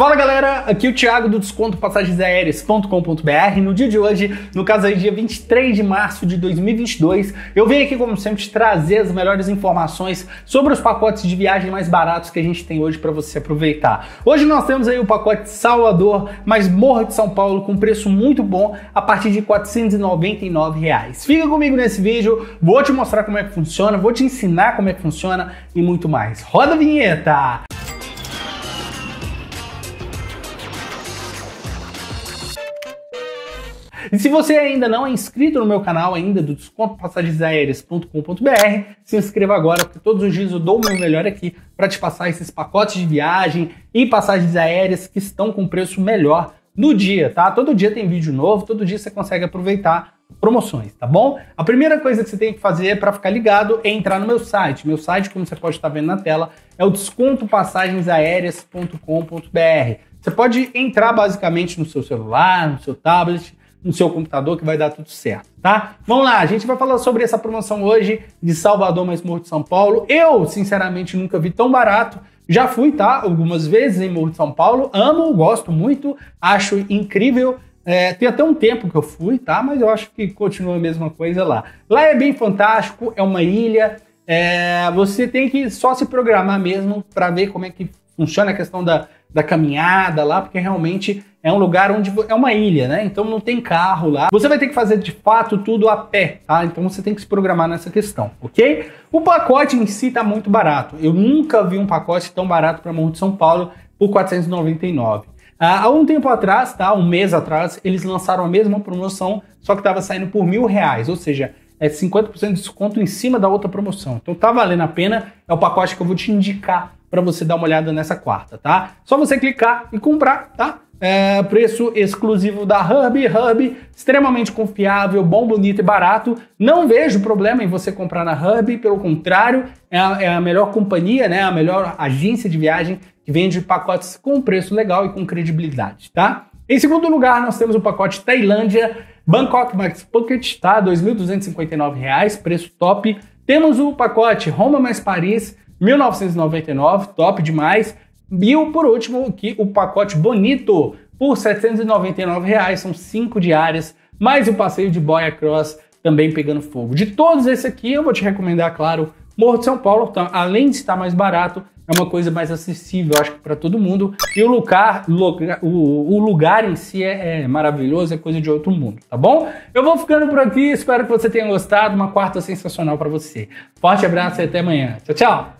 Fala galera, aqui é o Thiago do Desconto Aéreas.com.br. No dia de hoje, no caso aí, dia 23 de março de 2022, eu venho aqui, como sempre, te trazer as melhores informações sobre os pacotes de viagem mais baratos que a gente tem hoje para você aproveitar. Hoje nós temos aí o pacote Salvador, mas Morro de São Paulo, com preço muito bom, a partir de R$ 499. Reais. Fica comigo nesse vídeo, vou te mostrar como é que funciona, vou te ensinar como é que funciona e muito mais. Roda a vinheta! E se você ainda não é inscrito no meu canal ainda do descontopassagensaéreas.com.br, se inscreva agora, porque todos os dias eu dou o meu melhor aqui para te passar esses pacotes de viagem e passagens aéreas que estão com preço melhor no dia, tá? Todo dia tem vídeo novo, todo dia você consegue aproveitar promoções, tá bom? A primeira coisa que você tem que fazer é para ficar ligado é entrar no meu site. Meu site, como você pode estar tá vendo na tela, é o descontopassagensaéreas.com.br. Você pode entrar basicamente no seu celular, no seu tablet, no seu computador que vai dar tudo certo, tá? Vamos lá, a gente vai falar sobre essa promoção hoje de Salvador mais Morro de São Paulo. Eu, sinceramente, nunca vi tão barato. Já fui, tá? Algumas vezes em Morro de São Paulo. Amo, gosto muito, acho incrível. É, tem até um tempo que eu fui, tá? Mas eu acho que continua a mesma coisa lá. Lá é bem fantástico, é uma ilha. É, você tem que só se programar mesmo para ver como é que funciona a questão da da caminhada lá, porque realmente é um lugar onde é uma ilha, né? Então não tem carro lá. Você vai ter que fazer de fato tudo a pé, tá? Então você tem que se programar nessa questão, ok? O pacote em si tá muito barato. Eu nunca vi um pacote tão barato para Morro de São Paulo por 499. Ah, há um tempo atrás, tá? Um mês atrás, eles lançaram a mesma promoção, só que estava saindo por mil reais, ou seja, é 50% de desconto em cima da outra promoção. Então tá valendo a pena, é o pacote que eu vou te indicar para você dar uma olhada nessa quarta, tá? Só você clicar e comprar, tá? É, preço exclusivo da Hub, Hub extremamente confiável, bom, bonito e barato. Não vejo problema em você comprar na Hub, pelo contrário, é a, é a melhor companhia, né? A melhor agência de viagem que vende pacotes com preço legal e com credibilidade, tá? Em segundo lugar, nós temos o pacote Tailândia, Bangkok Max Pocket, tá? R$ 2.259, preço top. Temos o pacote Roma mais Paris, 1999, top demais. E por último, que o pacote bonito por R$ 799, reais, são cinco diárias, mais o passeio de boia cross também pegando fogo. De todos esses aqui, eu vou te recomendar, claro, Morro de São Paulo, então, além de estar mais barato, é uma coisa mais acessível, acho que para todo mundo. E o lugar, o, lugar em si é, é, maravilhoso, é coisa de outro mundo, tá bom? Eu vou ficando por aqui, espero que você tenha gostado. Uma quarta sensacional para você. Forte abraço e até amanhã. Tchau, tchau!